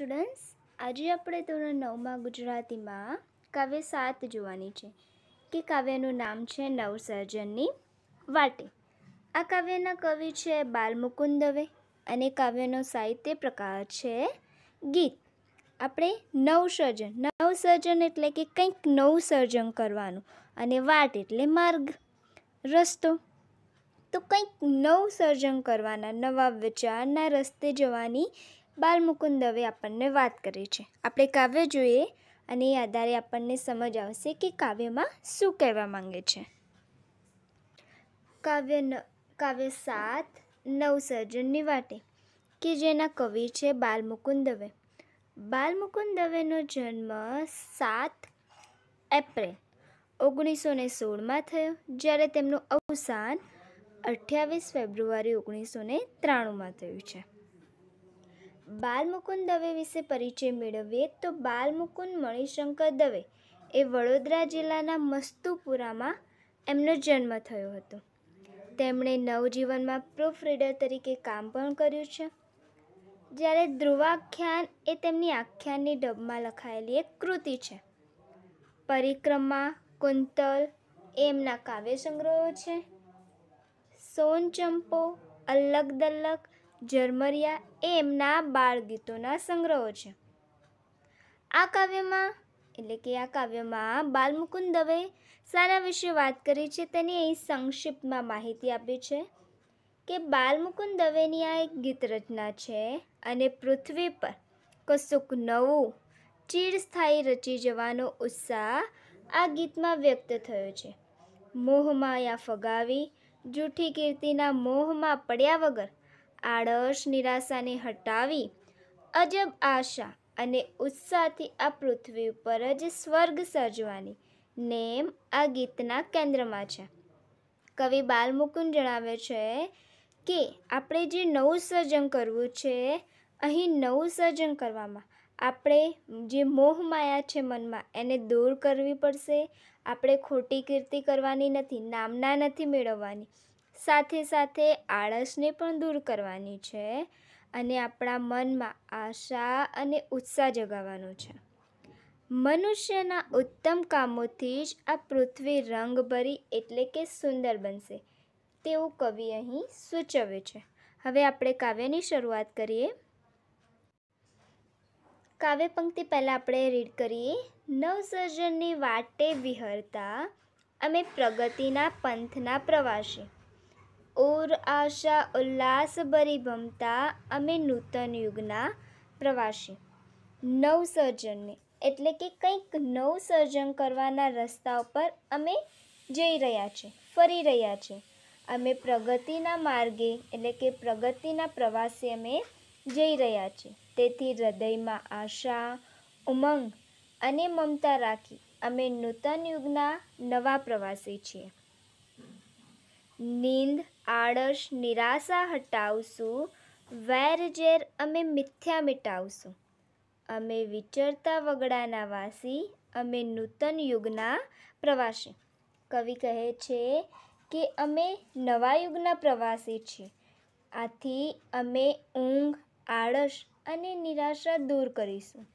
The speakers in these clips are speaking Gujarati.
સ્ટુડન્ટ્સ આજે આપણે ધોરણ નવમાં ગુજરાતીમાં કાવ્ય સાત જોવાની છે કે કાવ્યનું નામ છે નવસર્જનની વાટે આ કાવ્યના કવિ છે બાલમુકુંદ દવે અને કાવ્યનો સાહિત્ય પ્રકાર છે ગીત આપણે નવસર્જન નવસર્જન એટલે કે કંઈક નવું સર્જન કરવાનું અને વાટ એટલે માર્ગ રસ્તો તો કંઈક નવું સર્જન કરવાના નવા વિચારના રસ્તે જવાની બાલમુકુંદ દવે આપણને વાત કરી છે આપણે કાવ્ય જોઈએ અને એ આધારે આપણને સમજ આવશે કે કાવ્યમાં શું કહેવા માંગે છે કાવ્ય કાવ્ય સાત નવસર્જનની વાટે કે જેના કવિ છે બાલમુકુંદ દવે બાલમુકુંદ દવેનો જન્મ સાત એપ્રિલ ઓગણીસો ને સોળમાં થયો જ્યારે તેમનું અવસાન અઠ્યાવીસ ફેબ્રુઆરી ઓગણીસો ને ત્રાણુંમાં થયું છે બાલમુકુંદ દવે વિશે પરિચય મેળવીએ તો બાલમુકુંદ મણિશંકર દવે એ વડોદરા જિલ્લાના મસ્તુપુરામાં એમનો જન્મ થયો હતો તેમણે નવજીવનમાં પ્રૂફ રીડર તરીકે કામ પણ કર્યું છે જ્યારે ધ્રુવાખ્યાન એ તેમની આખ્યાનની ડબમાં લખાયેલી એક કૃતિ છે પરિક્રમા કુંતલ એમના કાવ્ય સંગ્રહો છે સોન ચંપો અલ્લક દલ્લક ઝરમરિયા એ એમના બાળગીતોના સંગ્રહો છે આ કાવ્યમાં એટલે કે આ કાવ્યમાં બાલમુકુંદ દવે શાના વિશે વાત કરી છે તેની અહીં સંક્ષિપ્તમાં માહિતી આપી છે કે બાલમુકુંદ દવેની આ એક ગીત રચના છે અને પૃથ્વી પર કશુંક નવું ચીરસ્થાયી રચી જવાનો ઉત્સાહ આ ગીતમાં વ્યક્ત થયો છે મોહમાયા ફગાવી જૂઠી કીર્તિના મોહમાં પડ્યા વગર આળસ નિરાશાને હટાવી અજબ આશા અને ઉત્સાહથી આ પૃથ્વી ઉપર જ સ્વર્ગ સર્જવાની નેમ આ ગીતના કેન્દ્રમાં છે કવિ બાલમુકુંદ જણાવે છે કે આપણે જે નવું સર્જન કરવું છે અહીં નવું સર્જન કરવામાં આપણે જે મોહમાયા છે મનમાં એને દૂર કરવી પડશે આપણે ખોટી કીર્તિ કરવાની નથી નામના નથી મેળવવાની સાથે સાથે આળસને પણ દૂર કરવાની છે અને આપણા મનમાં આશા અને ઉત્સાહ જગાવવાનો છે મનુષ્યના ઉત્તમ કામોથી જ આ પૃથ્વી રંગભરી એટલે કે સુંદર બનશે તેવું કવિ અહીં સૂચવે છે હવે આપણે કાવ્યની શરૂઆત કરીએ કાવ્ય પંક્તિ પહેલાં આપણે રીડ કરીએ નવસર્જનની વાટે વિહરતા અમે પ્રગતિના પંથના પ્રવાસી ઓર આશા ઉલ્લાસભરી ભમતા અમે નૂતન યુગના પ્રવાસી નવસર્જનને એટલે કે કંઈક નવસર્જન કરવાના રસ્તા ઉપર અમે જઈ રહ્યા છે ફરી રહ્યા છે અમે પ્રગતિના માર્ગે એટલે કે પ્રગતિના પ્રવાસે અમે જઈ રહ્યા છીએ તેથી હૃદયમાં આશા ઉમંગ અને મમતા રાખી અમે નૂતન યુગના નવા પ્રવાસી છીએ નીંદ આળસ નિરાશા હટાવશું વેર ઝેર અમે મિથ્યા મિટાવશું અમે વિચરતા વગડાના વાસી અમે નૂતન યુગના પ્રવાસી કવિ કહે છે કે અમે નવા યુગના પ્રવાસી છીએ આથી અમે ઊંઘ આળસ અને નિરાશા દૂર કરીશું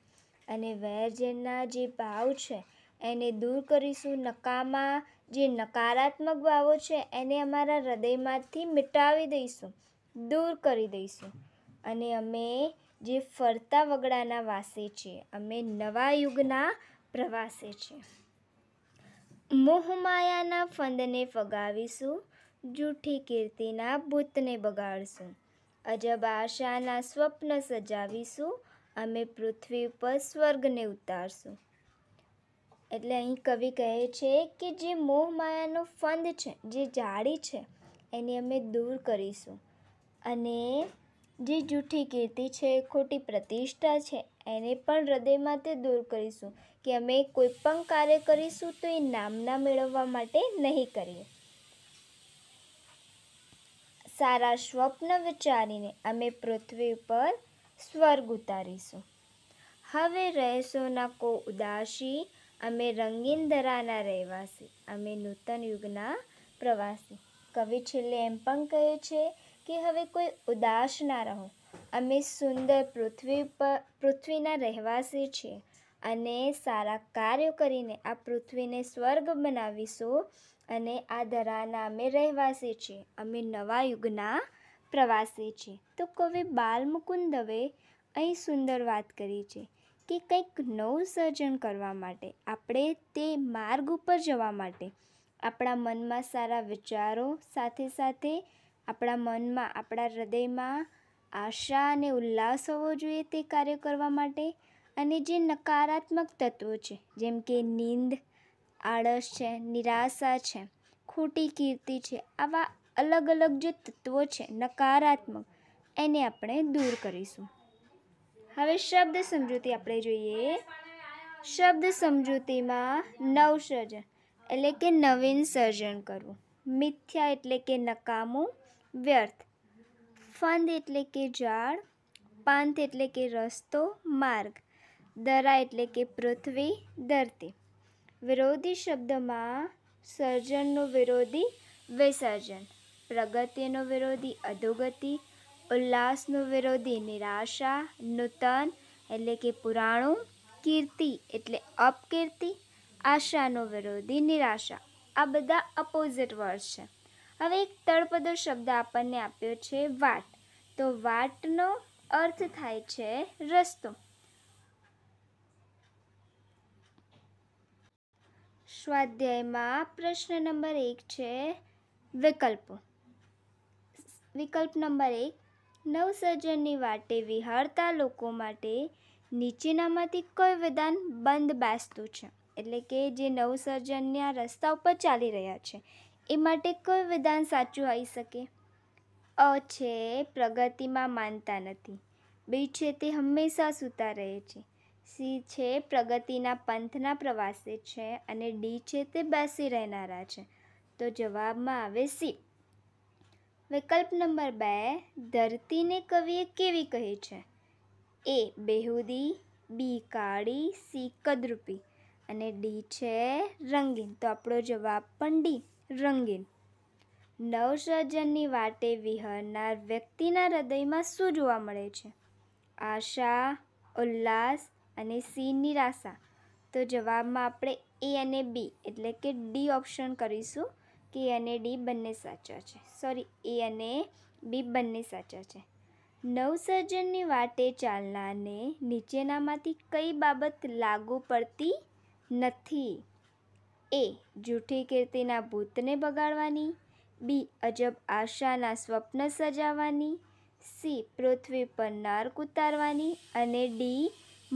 અને વેર ઝેરના જે ભાવ છે એને દૂર કરીશું નકામા જે નકારાત્મક ભાવો છે એને અમારા હૃદયમાંથી મિટાવી દઈશું દૂર કરી દઈશું અને અમે જે ફરતા વગડાના વાસે છે અમે નવા યુગના પ્રવાસે છે મોહમાયાના ફંદને ફગાવીશું જૂઠી કીર્તિના બૂતને બગાડશું અજબ આશાના સ્વપ્ન સજાવીશું અમે પૃથ્વી પર સ્વર્ગને ઉતારશું એટલે અહીં કવિ કહે છે કે જે મોહમાયાનો ફંદ છે જે જાળી છે એની અમે દૂર કરીશું અને જે જૂઠી કીર્તિ છે ખોટી પ્રતિષ્ઠા છે એને પણ હૃદયમાં તે દૂર કરીશું કે અમે કોઈ પણ કાર્ય કરીશું તો એ નામના મેળવવા માટે નહીં કરીએ સારા સ્વપ્ન વિચારીને અમે પૃથ્વી પર સ્વર્ગ ઉતારીશું હવે રહેશોના કો ઉદાસી અમે રંગીન દરાના રહેવાસી અમે નૂતન યુગના પ્રવાસી કવિ છેલ્લે એમ પણ કહે છે કે હવે કોઈ ઉદાસ ના રહો અમે સુંદર પૃથ્વી પર પૃથ્વીના રહેવાસી છીએ અને સારા કાર્યો કરીને આ પૃથ્વીને સ્વર્ગ બનાવીશું અને આ ધરાના અમે રહેવાસી છીએ અમે નવા યુગના પ્રવાસી છીએ તો કવિ બાલમુકુંદ દવે અહીં સુંદર વાત કરી છે કે કંઈક નવું સર્જન કરવા માટે આપણે તે માર્ગ ઉપર જવા માટે આપણા મનમાં સારા વિચારો સાથે સાથે આપણા મનમાં આપણા હૃદયમાં આશા અને ઉલ્લાસ હોવો જોઈએ તે કાર્ય કરવા માટે અને જે નકારાત્મક તત્વો છે જેમ કે નીંદ આળસ છે નિરાશા છે ખોટી કીર્તિ છે આવા અલગ અલગ જે તત્વો છે નકારાત્મક એને આપણે દૂર કરીશું હવે શબ્દ સમજૂતી આપણે જોઈએ શબ્દ સમજૂતીમાં નવસર્જન એટલે કે નવીન સર્જન કરવું મિથ્યા એટલે કે નકામું વ્યર્થ ફંદ એટલે કે ઝાડ પાંથ એટલે કે રસ્તો માર્ગ દરા એટલે કે પૃથ્વી ધરતી વિરોધી શબ્દમાં સર્જનનું વિરોધી વિસર્જન પ્રગતિનો વિરોધી અધોગતિ ઉલ્લાસનો વિરોધી નિરાશા નૂતન એટલે કે પુરાણું કીર્તિ એટલે અપકીર્તિ આશાનો વિરોધી નિરાશા આ બધા અપોઝિટ વર્ડ છે હવે એક તળપદો શબ્દ આપણને આપ્યો છે વાટ તો વાટનો અર્થ થાય છે રસ્તો સ્વાધ્યાયમાં પ્રશ્ન નંબર એક છે વિકલ્પો વિકલ્પ નંબર એક નવસર્જનની વાટે વિહારતા લોકો માટે નીચેનામાંથી કોઈ વિધાન બંધ બેસતું છે એટલે કે જે નવસર્જનના રસ્તા ઉપર ચાલી રહ્યા છે એ માટે કોઈ વિધાન સાચું આવી શકે અ છે પ્રગતિમાં માનતા નથી બી છે તે હંમેશા સૂતા રહે છે સી છે પ્રગતિના પંથના પ્રવાસે છે અને ડી છે તે બેસી રહેનારા છે તો જવાબમાં આવે સી વિકલ્પ નંબર બે ધરતીને કવિએ કેવી કહી છે એ બેહુદી બી કાળી સી કદરૂપી અને ડી છે રંગીન તો આપણો જવાબ પણ ડી રંગીન નવસર્જનની વાટે વિહરનાર વ્યક્તિના હૃદયમાં શું જોવા મળે છે આશા ઉલ્લાસ અને સી નિરાશા તો જવાબમાં આપણે એ અને બી એટલે કે ડી ઓપ્શન કરીશું કે અને ડી બંને સાચા છે સોરી એ અને બી બંને સાચા છે નવસર્જનની વાટે ચાલનારને નીચેનામાંથી કઈ બાબત લાગુ પડતી નથી એ જૂઠી કીર્તિના ભૂતને બગાડવાની બી અજબ આશાના સ્વપ્ન સજાવવાની સી પૃથ્વી પર નાર્ક ઉતારવાની અને ડી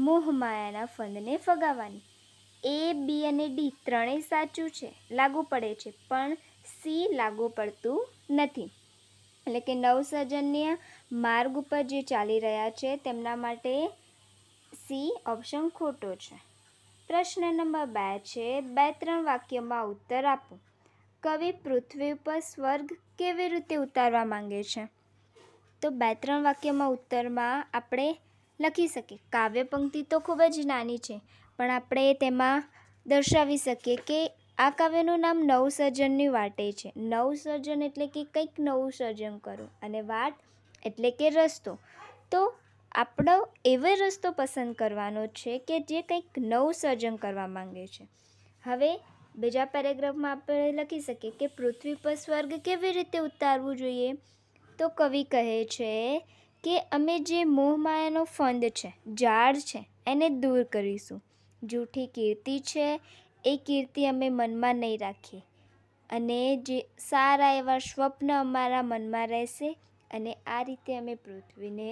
મોહમાયાના ફંદને ફગાવવાની એ બી અને ડી ત્રણેય સાચું છે લાગુ પડે છે પણ સી લાગુ પડતું નથી એટલે કે નવસર્જન્ય માર્ગ ઉપર જે ચાલી રહ્યા છે તેમના માટે સી ઓપ્શન ખોટો છે પ્રશ્ન નંબર બે છે બે ત્રણ વાક્યમાં ઉત્તર આપો કવિ પૃથ્વી ઉપર સ્વર્ગ કેવી રીતે ઉતારવા માંગે છે તો બે ત્રણ વાક્યમાં ઉત્તરમાં આપણે લખી શકીએ કાવ્ય પંક્તિ તો ખૂબ જ નાની છે પણ આપણે તેમાં દર્શાવી શકીએ કે આ કાવ્યનું નામ નવસર્જનની વાટે છે નવસર્જન એટલે કે કંઈક નવું સર્જન કરો અને વાટ એટલે કે રસ્તો તો આપણો એવો રસ્તો પસંદ કરવાનો છે કે જે કંઈક નવું સર્જન કરવા માંગે છે હવે બીજા પેરેગ્રાફમાં આપણે લખી શકીએ કે પૃથ્વી પર સ્વર્ગ કેવી રીતે ઉતારવું જોઈએ તો કવિ કહે છે કે અમે જે મોહમાયાનો ફંદ છે ઝાડ છે એને દૂર કરીશું જૂઠી કીર્તિ છે એ કીર્તિ અમે મનમાં નહીં રાખીએ અને જે સારા એવા સ્વપ્ન અમારા મનમાં રહેશે અને આ રીતે અમે પૃથ્વીને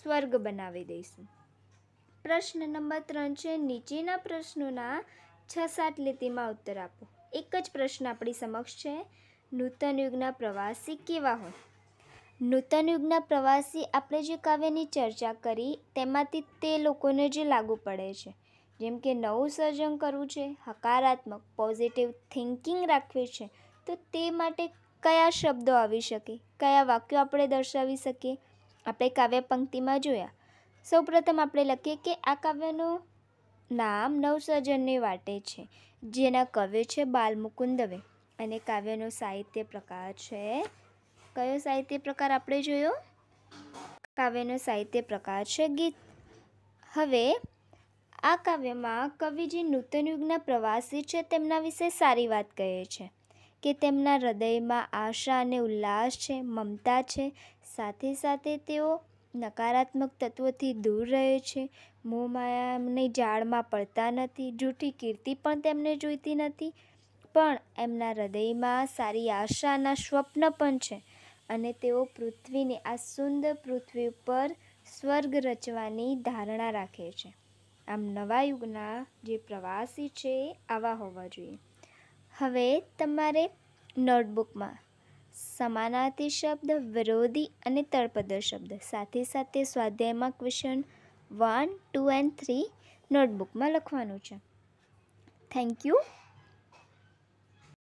સ્વર્ગ બનાવી દઈશું પ્રશ્ન નંબર ત્રણ છે નીચેના પ્રશ્નોના છ સાત લીટીમાં ઉત્તર આપો એક જ પ્રશ્ન આપણી સમક્ષ છે નૂતન યુગના પ્રવાસી કેવા હોય નૂતન યુગના પ્રવાસી આપણે જે કાવ્યની ચર્ચા કરી તેમાંથી તે લોકોને જે લાગુ પડે છે જેમ કે નવું સર્જન કરવું છે હકારાત્મક પોઝિટિવ થિંકિંગ રાખવી છે તો તે માટે કયા શબ્દો આવી શકે કયા વાક્યો આપણે દર્શાવી શકીએ આપણે કાવ્ય પંક્તિમાં જોયા સૌપ્રથમ આપણે લખીએ કે આ કાવ્યનું નામ નવસર્જનની વાટે છે જેના કવિ છે બાલમુકુંદ દવે અને કાવ્યનો સાહિત્ય પ્રકાર છે કયો સાહિત્ય પ્રકાર આપણે જોયો કાવ્યનો સાહિત્ય પ્રકાર છે ગીત હવે આ કાવ્યમાં કવિજી નૂતન યુગના પ્રવાસી છે તેમના વિશે સારી વાત કહે છે કે તેમના હૃદયમાં આશા અને ઉલ્લાસ છે મમતા છે સાથે સાથે તેઓ નકારાત્મક તત્વોથી દૂર રહે છે મોહમાયાની જાળમાં પડતા નથી જૂઠી કીર્તિ પણ તેમને જોઈતી નથી પણ એમના હૃદયમાં સારી આશાના સ્વપ્ન પણ છે અને તેઓ પૃથ્વીની આ સુંદર પૃથ્વી ઉપર સ્વર્ગ રચવાની ધારણા રાખે છે આમ નવા યુગના જે પ્રવાસી છે આવા હોવા જોઈએ હવે તમારે નોટબુકમાં સમાનાર્થી શબ્દ વિરોધી અને તળપદર શબ્દ સાથે સાથે સ્વાધ્યાયમાં question one two and three નોટબુકમાં લખવાનું છે થેન્ક યુ